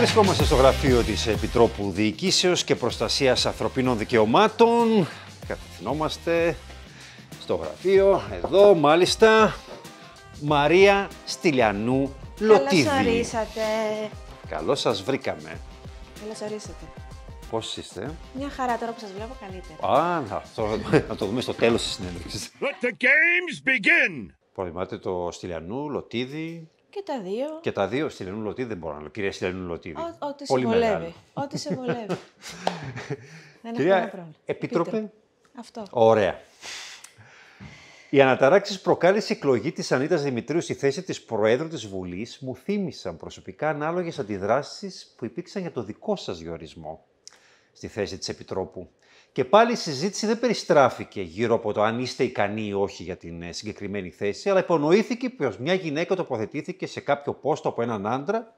Βρισκόμαστε στο γραφείο της Επιτρόπου Διοικήσεως και Προστασίας Ανθρωπίνων Δικαιωμάτων. Κατευθυνόμαστε στο γραφείο, εδώ μάλιστα, Μαρία Στυλιανού Λωτίδη. Καλώς ορίσατε. Καλώς σας βρήκαμε. Καλώς ορίσατε. Πώς είστε, Μια χαρά τώρα που σας βλέπω καλύτερα. Α, να, το δούμε στο τέλος της συνέντευξης. Let the games begin! το Στυλιανού, Λωτίδη, και τα δύο. Και τα δύο στη Λενουλωτή δεν μπορώ να λέω. Κυρία Στυλενουλωτή. Ό,τι σε βολεύει. Ό,τι σε βολεύει. δεν Κυρία, έχω πρόβλημα. Επίτροπε. Αυτό. Ωραία. Οι αναταράξεις προκάλεσε εκλογή της Ανίτας Δημητρίους στη θέση της Προέδρου της Βουλής μου θύμισαν προσωπικά ανάλογες αντιδράσεις που υπήρξαν για το δικό σας διορισμό στη θέση της Επιτρόπου. Και πάλι η συζήτηση δεν περιστράφηκε γύρω από το αν είστε ικανοί ή όχι για την ε, συγκεκριμένη θέση, αλλά υπονοήθηκε πως μια γυναίκα τοποθετήθηκε σε κάποιο πόστο από έναν άντρα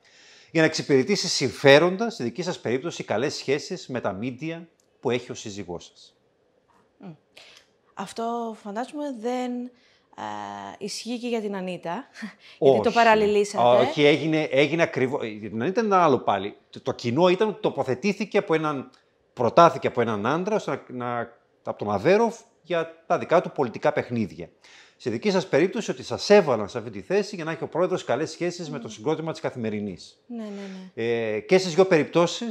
για να εξυπηρετήσει συμφέροντα, στη δική σας περίπτωση, καλές σχέσεις με τα μίντια που έχει ο σύζυγός σας. Αυτό φαντάζομαι δεν α, ε, ισχύει και για την Ανίτα, γιατί το παραλληλήσατε. Όχι, έγινε, έγινε ακριβώς. Η Ανίτα ήταν άλλο πάλι. Το, το κοινό ήταν ότι τοποθετήθηκε από έναν προτάθηκε από έναν άντρα να, από τον Αβέροφ για τα δικά του πολιτικά παιχνίδια. Σε δική σας περίπτωση, ότι σας έβαλαν σε αυτή τη θέση για να έχει ο πρόεδρος καλές σχέσεις με το συγκρότημα της καθημερινής. Ναι, ναι, ναι. Ε, και στις δύο περιπτώσεις,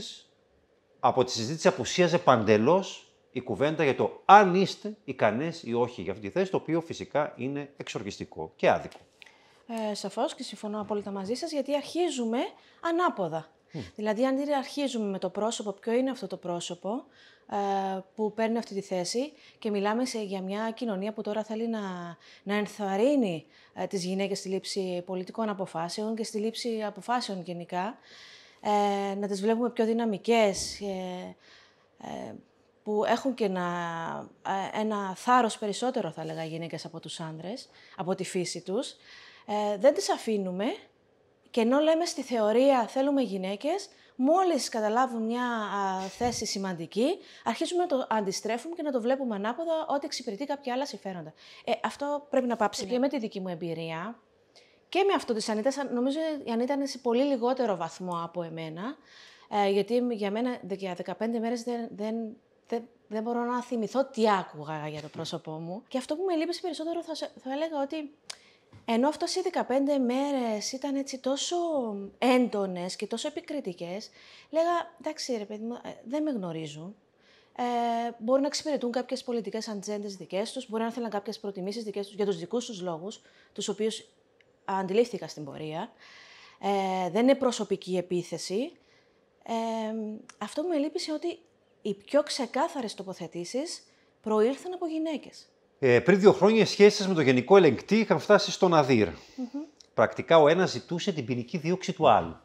από τη συζήτηση απουσίαζε παντελώς η κουβέντα για το αν είστε ικανές ή όχι για αυτή τη θέση, το οποίο φυσικά είναι εξοργιστικό και άδικο. Ε, Σαφώς και συμφωνώ απόλυτα μαζί σας, γιατί αρχίζουμε ανάποδα. Mm. Δηλαδή, αν αρχίζουμε με το πρόσωπο, ποιο είναι αυτό το πρόσωπο ε, που παίρνει αυτή τη θέση και μιλάμε σε, για μια κοινωνία που τώρα θέλει να, να ενθαρρύνει ε, τις γυναίκες στη λήψη πολιτικών αποφάσεων και στη λήψη αποφάσεων γενικά, ε, να τις βλέπουμε πιο δυναμικές, ε, που έχουν και ένα, ε, ένα θάρρος περισσότερο, θα λέγα, γυναίκες από τους άντρες, από τη φύση τους, δεν τις αφήνουμε και ενώ λέμε στη θεωρία θέλουμε γυναίκες, μόλις καταλάβουν μια θέση σημαντική, αρχίζουμε να το αντιστρέφουμε και να το βλέπουμε ανάποδα ότι εξυπηρετεί κάποια άλλα συμφέροντα. Ε, αυτό πρέπει να πάψει ναι. και με τη δική μου εμπειρία και με αυτό της Ανίτας. Νομίζω η Ανίτα είναι σε πολύ λιγότερο βαθμό από εμένα, ε, γιατί για μένα για 15 μέρες δεν, δεν, δεν, μπορώ να θυμηθώ τι άκουγα για το πρόσωπό μου. Και αυτό που με λείπει περισσότερο θα, θα έλεγα ότι ενώ αυτέ οι 15 μέρες ήταν έτσι τόσο έντονες και τόσο επικριτικές, λέγα, εντάξει ρε παιδί μου, ε, δεν με γνωρίζουν. Ε, μπορεί να εξυπηρετούν κάποιες πολιτικές ατζέντες δικές τους, μπορεί να θέλουν κάποιες προτιμήσεις δικές τους για τους δικούς τους λόγους, τους οποίους αντιλήφθηκα στην πορεία. Ε, δεν είναι προσωπική επίθεση. Ε, αυτό μου είναι ότι οι πιο ξεκάθαρες τοποθετήσεις προήλθαν από γυναίκες. Ε, πριν δύο χρόνια, οι σχέσεις με τον Γενικό Ελεγκτή είχαν φτάσει στον ναδυρ Πρακτικά ο ένας ζητούσε την ποινική δίωξη του άλλου.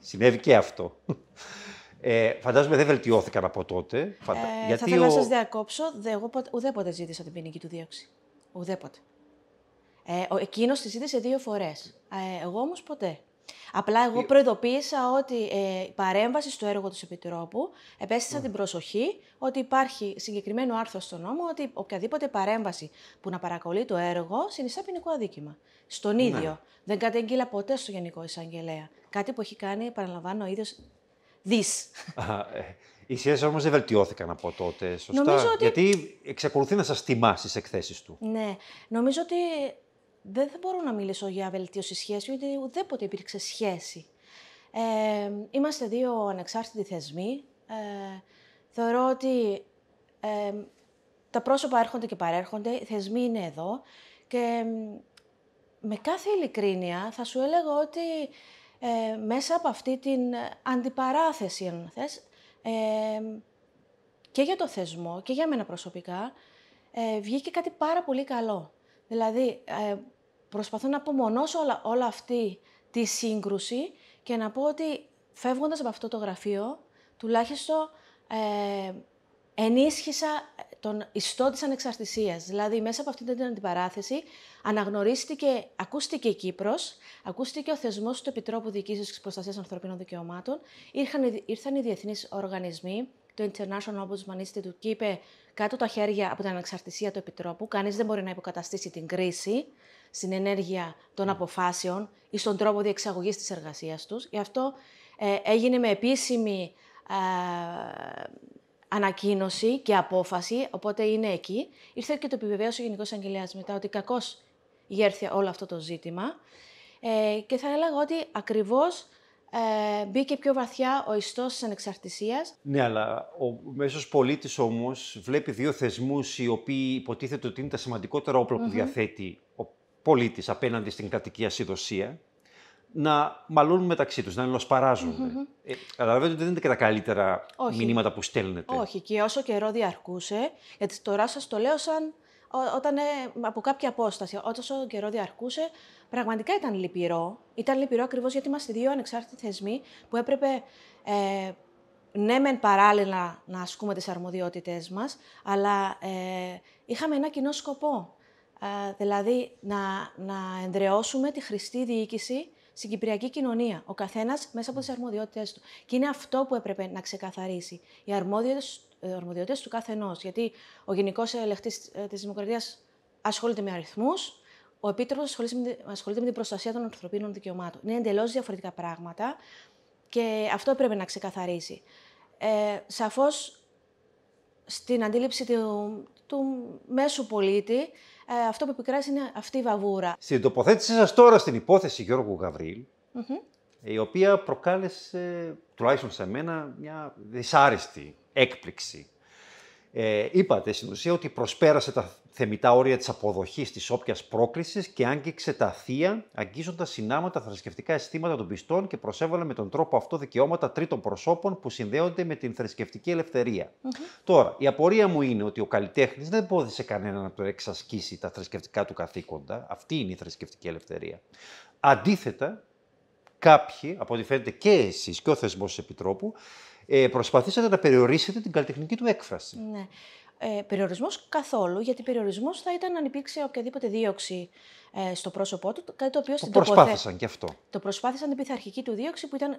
Συνέβη και αυτό. Ε, φαντάζομαι δεν βελτιώθηκαν από τότε. Ε, Φαντα... θα θέλω ο... να σας διακόψω. Δε, εγώ ποτέ, ουδέποτε ζήτησα την ποινική του δίωξη. Ουδέποτε. Ε, Εκείνος τη ζήτησε δύο φορές. Ε, εγώ όμως ποτέ. Απλά εγώ προειδοποίησα ότι ε, η παρέμβαση στο έργο του Επιτρόπου επέστησα την προσοχή ότι υπάρχει συγκεκριμένο άρθρο στο νόμο ότι οποιαδήποτε παρέμβαση που να παρακολεί το έργο συνιστά ποινικό αδίκημα. Στον ναι. ίδιο. Δεν κατέγγειλα ποτέ στο Γενικό Εισαγγελέα. Κάτι που έχει κάνει, παραλαμβάνω, ο ίδιος δις. Ε, οι σχέσεις όμως δεν βελτιώθηκαν από τότε, σωστά. Γιατί εξακολουθεί να σας τιμά στις εκθέσεις του. Ναι. Νομίζω ότι δεν θα μπορώ να μιλήσω για βελτίωση σχέση, γιατί ουδέποτε υπήρξε σχέση. Ε, είμαστε δύο ανεξάρτητοι θεσμοί. Ε, θεωρώ ότι ε, τα πρόσωπα έρχονται και παρέρχονται, οι θεσμοί είναι εδώ και με κάθε ειλικρίνεια θα σου έλεγα ότι ε, μέσα από αυτή την αντιπαράθεση, αν θες, ε, και για το θεσμό και για μένα προσωπικά, βγήκε κάτι πάρα πολύ καλό. Δηλαδή, προσπαθώ να απομονώσω όλα, αυτή τη σύγκρουση και να πω ότι φεύγοντας από αυτό το γραφείο, τουλάχιστον ε, ενίσχυσα τον ιστό της ανεξαρτησίας. Δηλαδή, μέσα από αυτή την αντιπαράθεση αναγνωρίστηκε, ακούστηκε η Κύπρος, ακούστηκε ο θεσμός του Επιτρόπου Διοίκησης και Προστασίας Ανθρωπίνων Δικαιωμάτων, ήρθαν, ήρθαν οι διεθνείς οργανισμοί, το International Ombudsman Institute και είπε κάτω τα χέρια από την ανεξαρτησία του Επιτρόπου, κανείς δεν μπορεί να υποκαταστήσει την κρίση, στην ενέργεια των ναι. αποφάσεων ή στον τρόπο διεξαγωγής της εργασίας τους. Γι' αυτό ε, έγινε με επίσημη ε, ανακοίνωση και απόφαση, οπότε είναι εκεί. Ήρθε και το επιβεβαίωσε ο Γενικός Αγγελιάς μετά ότι κακώς γέρθηκε όλο αυτό το ζήτημα. Ε, και θα έλεγα ότι ακριβώς ε, μπήκε πιο βαθιά ο ιστός της ανεξαρτησίας. Ναι, αλλά ο μέσος πολίτης όμως βλέπει δύο θεσμούς οι οποίοι υποτίθεται ότι είναι τα σημαντικότερα που διαθέτει ο πολίτης απέναντι στην κρατική ασυδοσία, να μαλώνουν μεταξύ τους, να ελοσπαραζουν mm Mm-hmm. Ε, καταλαβαίνετε ότι δεν είναι και τα καλύτερα Όχι. μηνύματα που στέλνετε. Όχι, και όσο καιρό διαρκούσε, γιατί τώρα σας το λέω σαν όταν, ε, από κάποια απόσταση, όταν όσο καιρό διαρκούσε, πραγματικά ήταν λυπηρό. Ήταν λυπηρό ακριβώς γιατί είμαστε δύο ανεξάρτητοι θεσμοί που έπρεπε ε, ναι μεν παράλληλα να ασκούμε τις αρμοδιότητές μας, αλλά ε, είχαμε ένα κοινό σκοπό δηλαδή να, να ενδρεώσουμε τη χρηστή διοίκηση στην κυπριακή κοινωνία. Ο καθένας μέσα από τις αρμοδιότητέ του. Και είναι αυτό που έπρεπε να ξεκαθαρίσει. Οι ε, αρμοδιότητες του καθενός. Γιατί ο Γενικός Ελεκτή ε, της Δημοκρατίας ασχολείται με αριθμούς, ο Επίτροπος ασχολείται με την προστασία των ανθρωπίνων δικαιωμάτων. Είναι εντελώς διαφορετικά πράγματα και αυτό έπρεπε να ξεκαθαρίσει. Ε, Σαφώς στην αντίληψη του, του μέσου πολίτη. Ε, αυτό που επικρατεί είναι αυτή η βαβούρα. Στην τοποθέτησή σας τώρα στην υπόθεση Γιώργου η οποία προκάλεσε, τουλάχιστον σε μένα, μια δυσάρεστη έκπληξη ε, είπατε στην ουσία ότι προσπέρασε τα θεμητά όρια της αποδοχής της όποιας πρόκλησης και άγγιξε τα θεία, αγγίζοντας συνάμα τα θρησκευτικά αισθήματα των πιστών και προσέβαλε με τον τρόπο αυτό δικαιώματα τρίτων προσώπων που συνδέονται με την θρησκευτική Τώρα, η απορία μου είναι ότι ο καλλιτέχνης δεν πόδισε κανένα να το εξασκήσει τα θρησκευτικά του καθήκοντα. Αυτή είναι η θρησκευτική ελευθερία. Αντίθετα, κάποιοι, από ό,τι φαίνεται και εσείς και ο θεσμός Επιτρόπου, ε, προσπαθήσατε να περιορίσετε την καλλιτεχνική του έκφραση. Ναι. Ε, περιορισμός καθόλου, γιατί περιορισμός θα ήταν αν υπήρξε οποιαδήποτε δίωξη ε, στο πρόσωπό του, κάτι το οποίο το προσπάθησαν και αυτό. Το προσπάθησαν την πειθαρχική του δίωξη που ήταν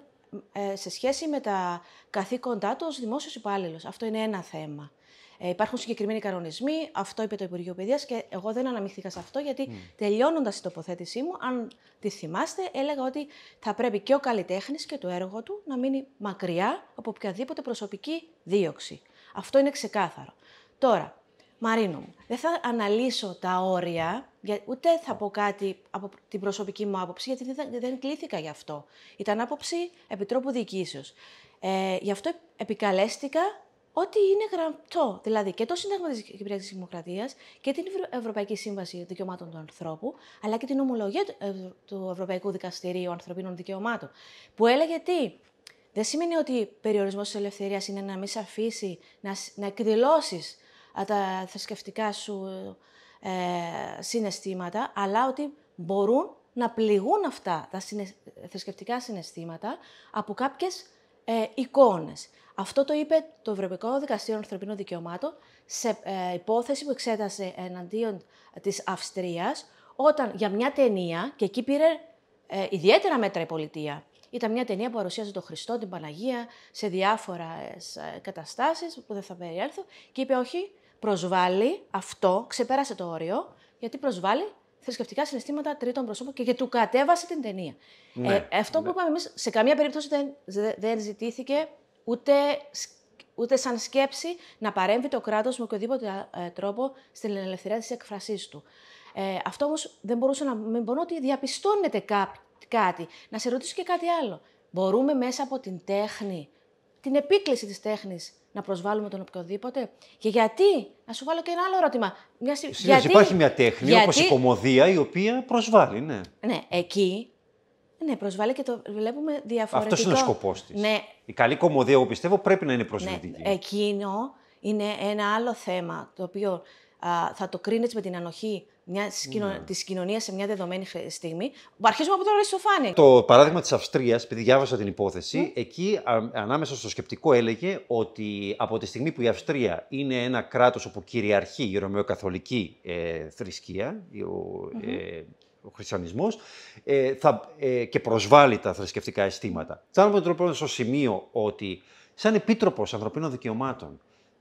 ε, σε σχέση με τα καθήκοντά του ως δημόσιος υπάλληλος. Αυτό είναι ένα θέμα. Ε, υπάρχουν συγκεκριμένοι κανονισμοί, αυτό είπε το Υπουργείο Παιδείας και εγώ δεν αναμειχθήκα σε αυτό γιατί mm. τελειώνοντας την τοποθέτησή μου, αν τη θυμάστε, έλεγα ότι θα πρέπει και ο καλλιτέχνης και το έργο του να μείνει μακριά από οποιαδήποτε προσωπική δίωξη. Αυτό είναι ξεκάθαρο. Τώρα, Μαρίνο μου, δεν θα αναλύσω τα όρια για, ούτε θα ναι. πω κάτι από την προσωπική μου άποψη, γιατί δεν, δεν κλήθηκα γι' αυτό. Ήταν άποψη Επιτρόπου Διοικήσεως. Ε, γι' αυτό επικαλέστηκα ότι είναι γραπτό. Δηλαδή και το Σύνταγμα της Κυπριακής Δημοκρατίας και την Ευρωπαϊκή Σύμβαση Δικαιωμάτων του Ανθρώπου, αλλά και την ομολογία του Ευρωπαϊκού Δικαστηρίου Ανθρωπίνων Δικαιωμάτων. Που έλεγε τι. Δεν σημαίνει ότι περιορισμός της ελευθερίας είναι να μην σε αφήσει να, να εκδηλώσεις τα θρησκευτικά σου ε, συναισθήματα, αλλά ότι μπορούν να πληγούν αυτά τα θρησκευτικά συναισθήματα από κάποιες ε, εικόνες. Αυτό το είπε το Ευρωπαϊκό Δικαστήριο Ανθρωπίνων Δικαιωμάτων σε ε, υπόθεση που εξέτασε εναντίον της Αυστρίας, όταν για μια ταινία, και εκεί πήρε ε, ιδιαίτερα μέτρα η πολιτεία, ήταν μια ταινία που παρουσίαζε τον Χριστό, την Παναγία, σε διάφορες ε, καταστάσεις που δεν θα περιέλθω, και είπε όχι, προσβάλλει αυτό, ξεπέρασε το όριο, γιατί προσβάλλει θρησκευτικά συναισθήματα τρίτων προσώπων και, του κατέβασε την ταινία. Ναι, ε, αυτό ναι. που είπαμε εμείς, σε καμία περίπτωση δεν, δεν ζητήθηκε ούτε, ούτε σαν σκέψη να παρέμβει το κράτος με οποιοδήποτε ε, τρόπο στην ελευθερία της εκφρασής του. Ε, αυτό όμως δεν μπορούσε να μην μπορώ ότι διαπιστώνεται κάτι. Να σε ρωτήσω και κάτι άλλο. Μπορούμε μέσα από την τέχνη, την επίκληση της τέχνης, να προσβάλλουμε τον οποιοδήποτε. Και γιατί, να σου βάλω και ένα άλλο ερώτημα. Μια... Συνήθως γιατί... υπάρχει μια τέχνη, γιατί... όπως η κομμωδία, η οποία προσβάλλει, ναι. Ναι, εκεί ναι, προσβάλλει και το βλέπουμε διαφορετικό. Αυτός είναι ο σκοπός της. Ναι. Η καλή κομμωδία, εγώ πιστεύω, πρέπει να είναι προσβλητική. Ναι, εκείνο είναι ένα άλλο θέμα το οποίο θα το κρίνεις με την ανοχή μιας της ναι. κοινωνίας σε μια δεδομένη στιγμή. Αρχίζουμε από το αριστοφάνη. Το παράδειγμα της Αυστρίας, επειδή διάβασα την υπόθεση, ναι. εκεί ανάμεσα στο σκεπτικό έλεγε ότι από τη στιγμή που η Αυστρία είναι ένα κράτος όπου κυριαρχεί η ρωμαιοκαθολική ε, θρησκεία, ε, ο χριστιανισμός, ε, ε, και προσβάλλει τα θρησκευτικά αισθήματα. Φτάνουμε τώρα στο σημείο ότι, σαν επίτροπος ανθρωπίνων δικαιωμάτων,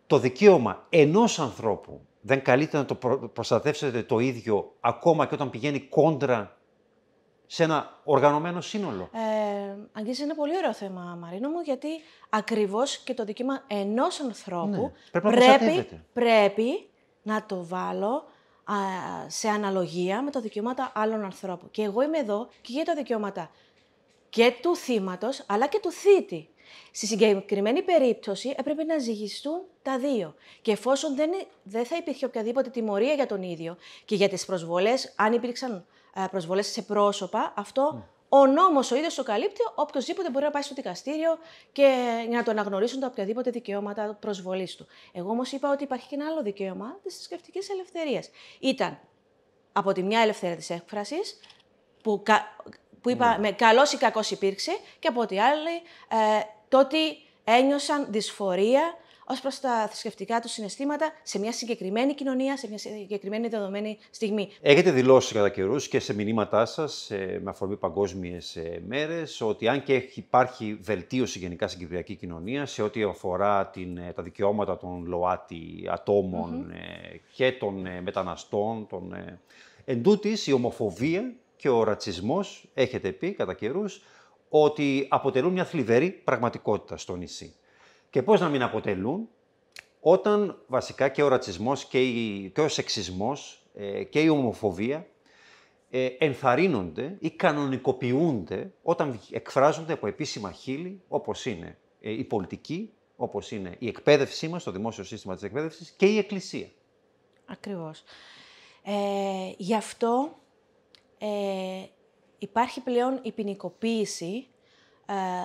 το δικαίωμα ενός ανθρώπου δεν καλείται να το προστατεύσετε το ίδιο ακόμα και όταν πηγαίνει κόντρα σε ένα οργανωμένο σύνολο. Ε, αγγίζει ένα πολύ ωραίο θέμα, Μαρίνο μου, γιατί ακριβώς και το δικαίωμα ενός ανθρώπου ναι, πρέπει, να πρέπει, να το βάλω σε αναλογία με τα δικαιώματα άλλων ανθρώπων. Και εγώ είμαι εδώ και για τα δικαιώματα και του θύματος, αλλά και του θήτη. Στη συγκεκριμένη περίπτωση έπρεπε να ζυγιστούν τα δύο. Και εφόσον δεν, δεν θα υπήρχε οποιαδήποτε τιμωρία για τον ίδιο και για τις προσβολές, αν υπήρξαν ε, προσβολές σε πρόσωπα, αυτό ναι. ο νόμος ο ίδιος το καλύπτει. Οποιοδήποτε μπορεί να πάει στο δικαστήριο και να τον αναγνωρίσουν τα οποιαδήποτε δικαιώματα προσβολής του. Εγώ όμως είπα ότι υπάρχει και ένα άλλο δικαίωμα της θρησκευτικής ελευθερίας. Ήταν από τη μια ελευθερία της έκφρασης, που, που είπα ναι. καλός ή κακός υπήρξε, και από τη άλλη ε, το ότι ένιωσαν δυσφορία ως προς τα θρησκευτικά τους συναισθήματα σε μια συγκεκριμένη κοινωνία, σε μια συγκεκριμένη δεδομένη στιγμή. Έχετε δηλώσει κατά καιρούς και σε μηνύματά σας, με αφορμή παγκόσμιες ε, μέρες, ότι αν και υπάρχει βελτίωση γενικά στην κυπριακή κοινωνία σε ό,τι αφορά την, ε, τα δικαιώματα των ΛΟΑΤΙ ατομων ε, και των μεταναστών, των... εν η ομοφοβία και ο ρατσισμός, έχετε πει κατά καιρούς, ότι αποτελούν μια θλιβερή πραγματικότητα στο νησί. Και πώς να μην αποτελούν, όταν βασικά και ο ρατσισμός και, ο σεξισμός ε, και η ομοφοβία ε, ενθαρρύνονται ή κανονικοποιούνται όταν εκφράζονται από επίσημα χείλη, όπως είναι ε, η πολιτική, όπως είναι η εκπαίδευσή μας, το δημόσιο σύστημα της εκπαίδευσης και η εκκλησία. Ακριβώς. Ε, γι' αυτό Υπάρχει πλέον η ποινικοποίηση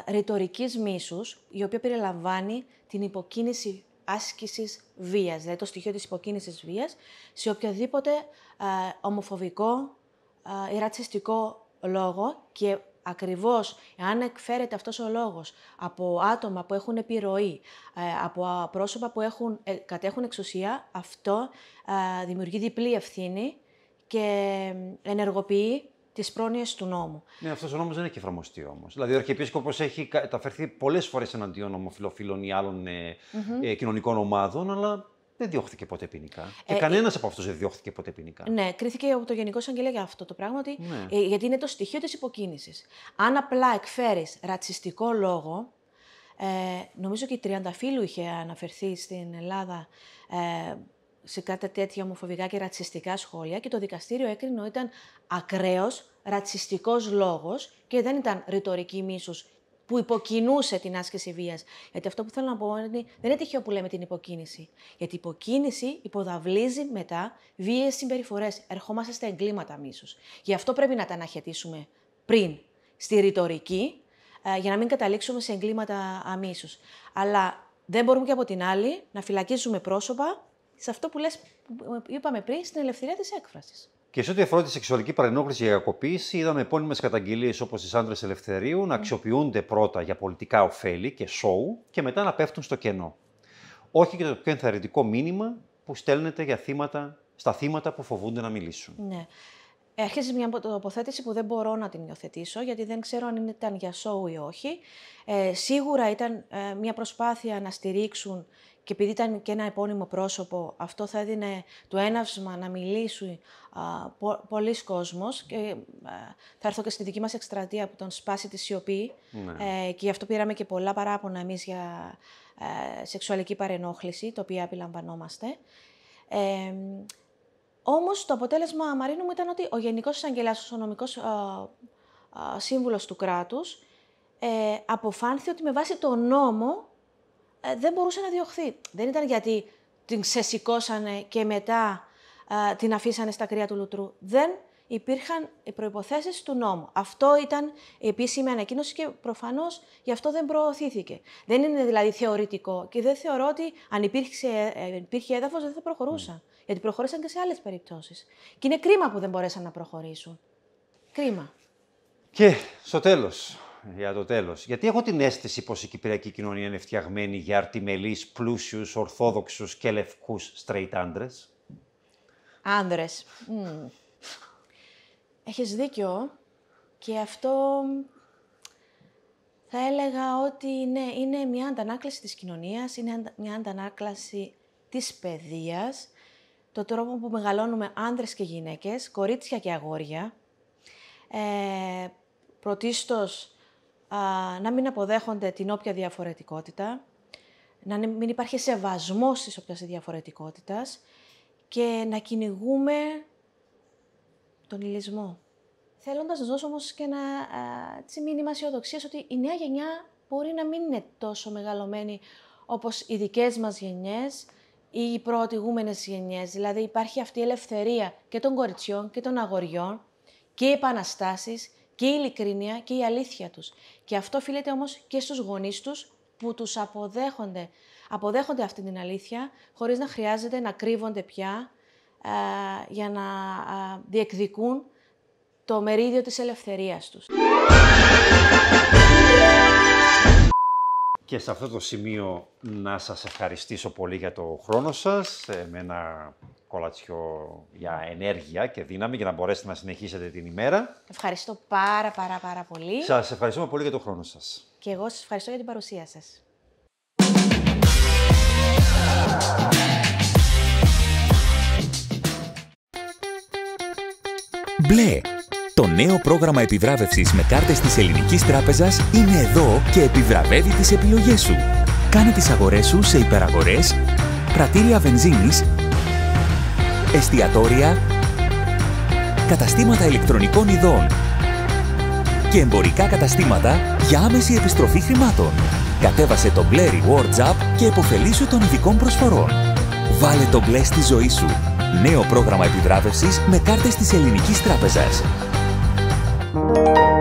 ε, ρητορικής μίσους, η οποία περιλαμβάνει την υποκίνηση άσκησης βίας, δηλαδή το στοιχείο της υποκίνησης βίας, σε οποιοδήποτε ε, ομοφοβικό ε, ή ρατσιστικό λόγο και ακριβώς αν εκφέρεται αυτός ο λόγος από άτομα που έχουν επιρροή, ε, από πρόσωπα που έχουν, κατέχουν εξουσία, αυτό δημιουργεί διπλή ευθύνη και ενεργοποιεί τις πρόνοιες του νόμου. Ναι, αυτός ο νόμος δεν έχει εφαρμοστεί όμως. Δηλαδή, ο Αρχιεπίσκοπος έχει καταφερθεί πολλές φορές εναντίον ομοφυλοφίλων ή άλλων ε, ε, κοινωνικών ομάδων, αλλά δεν διώχθηκε ποτέ ποινικά. Ε, και κανένας από αυτούς δεν διώχθηκε ποτέ ποινικά. Ναι, κρίθηκε από το Γενικό Εισαγγελέα για αυτό το πράγμα, ναι. γιατί είναι το στοιχείο της υποκίνησης. Αν απλά εκφέρεις ρατσιστικό λόγο. Ε, νομίζω και η Τριανταφύλου είχε αναφερθεί στην Ελλάδα σε κάτι τέτοια ομοφοβικά και ρατσιστικά σχόλια και το δικαστήριο έκρινε ότι ήταν ακραίος ρατσιστικός λόγος και δεν ήταν ρητορική μίσους που υποκινούσε την άσκηση βίας. Γιατί αυτό που θέλω να πω είναι ότι δεν είναι τυχαίο που λέμε την υποκίνηση. Γιατί η υποκίνηση υποδαβλίζει μετά βίαιες συμπεριφορές. Ερχόμαστε στα εγκλήματα μίσους. Γι' αυτό πρέπει να τα αναχαιτήσουμε πριν στη ρητορική, ε, για να μην καταλήξουμε σε εγκλήματα αμίσους. Αλλά δεν μπορούμε και από την άλλη να φυλακίζουμε πρόσωπα σε αυτό που λες, είπαμε πριν, στην ελευθερία της έκφρασης. Και σε ό,τι αφορά τη σεξουαλική παρενόχληση και κακοποίηση, είδαμε επώνυμες καταγγελίες όπως τις άντρες Ελευθερίου να αξιοποιούνται πρώτα για πολιτικά ωφέλη και σοου και μετά να πέφτουν στο κενό. Όχι και το πιο ενθαρρυντικό μήνυμα που στέλνεται για θύματα, στα θύματα που φοβούνται να μιλήσουν. Ναι. Έρχεσαι μια τοποθέτηση που δεν μπορώ να την υιοθετήσω, γιατί δεν ξέρω αν ήταν για σοου ή όχι. Ε, σίγουρα ήταν ε, μια προσπάθεια να στηρίξουν και επειδή ήταν και ένα επώνυμο πρόσωπο, αυτό θα έδινε το έναυσμα να μιλήσει πολλοί κόσμος και ε, θα έρθω και στη δική μας εκστρατεία που τον σπάσει τη σιωπή ναι. ε, και γι' αυτό πήραμε και πολλά παράπονα εμείς για ε, σεξουαλική παρενόχληση, το οποίο επιλαμβανόμαστε. Ε, όμως το αποτέλεσμα Μαρίνου μου ήταν ότι ο Γενικός Εισαγγελάς, ο νομικός ε, ε, σύμβουλος του κράτους, ε, αποφάνθηκε ότι με βάση τον νόμο ε, δεν μπορούσε να διωχθεί. Δεν ήταν γιατί την ξεσηκώσανε και μετά ε, την αφήσανε στα κρύα του λουτρού. Δεν υπήρχαν οι προϋποθέσεις του νόμου. Αυτό ήταν η επίσημη ανακοίνωση και προφανώς γι' αυτό δεν προωθήθηκε. Δεν είναι δηλαδή θεωρητικό και δεν θεωρώ ότι αν υπήρχε, ε, υπήρχε έδαφος δεν θα προχωρούσαν. Ναι. Γιατί προχωρήσαν και σε άλλες περιπτώσεις. Και είναι κρίμα που δεν μπορέσαν να προχωρήσουν. Κρίμα. Και στο τέλος, για το τέλος. Γιατί έχω την αίσθηση πως η κυπριακή κοινωνία είναι φτιαγμένη για αρτιμελείς, πλούσιους, ορθόδοξους και λευκούς straight άντρες. Άντρες. Mm. Έχεις δίκιο και αυτό θα έλεγα ότι ναι, είναι μια αντανάκλαση της κοινωνίας, είναι μια αντανάκλαση της παιδείας, το τρόπο που μεγαλώνουμε άνδρες και γυναίκες, κορίτσια και αγόρια, ε, πρωτίστως να μην αποδέχονται την όποια διαφορετικότητα, να μην υπάρχει σεβασμός της όποιας διαφορετικότητας και να κυνηγούμε τον ηλισμό. Θέλοντας να δώσω όμως και ένα α, μήνυμα αισιοδοξίας ότι η νέα γενιά μπορεί να μην είναι τόσο μεγαλωμένη όπως οι δικές μας γενιές ή οι προηγούμενες γενιές. Δηλαδή υπάρχει αυτή η ελευθερία και των κοριτσιών και των αγοριών και οι επαναστάσεις και η ειλικρίνεια και η αλήθεια τους. Και αυτό οφείλεται όμως και στους γονείς τους που τους αποδέχονται. Αποδέχονται αυτή την αλήθεια χωρίς να χρειάζεται να κρύβονται πια ε, για να ε, διεκδικούν το μερίδιο της ελευθερίας τους και σε αυτό το σημείο να σας ευχαριστήσω πολύ για το χρόνο σας, με ένα κολατσιό για ενέργεια και δύναμη για να μπορέσετε να συνεχίσετε την ημέρα. Ευχαριστώ πάρα πάρα πάρα πολύ. Σας ευχαριστούμε πολύ για το χρόνο σας. Και εγώ σας ευχαριστώ για την παρουσία σας. Μπλε το νέο πρόγραμμα επιβράβευσης με κάρτες της Ελληνικής Τράπεζας είναι εδώ και επιβραβεύει τις επιλογές σου. Κάνε τις αγορές σου σε υπεραγορές, πρατήρια βενζίνης, εστιατόρια, καταστήματα ηλεκτρονικών ειδών και εμπορικά καταστήματα για άμεση επιστροφή χρημάτων. Κατέβασε το Blair Rewards App και εποφελήσου των ειδικών προσφορών. Βάλε το μπλε στη ζωή σου. Νέο πρόγραμμα επιβράβευσης με κάρτες της Ελληνικής Τράπεζας. you.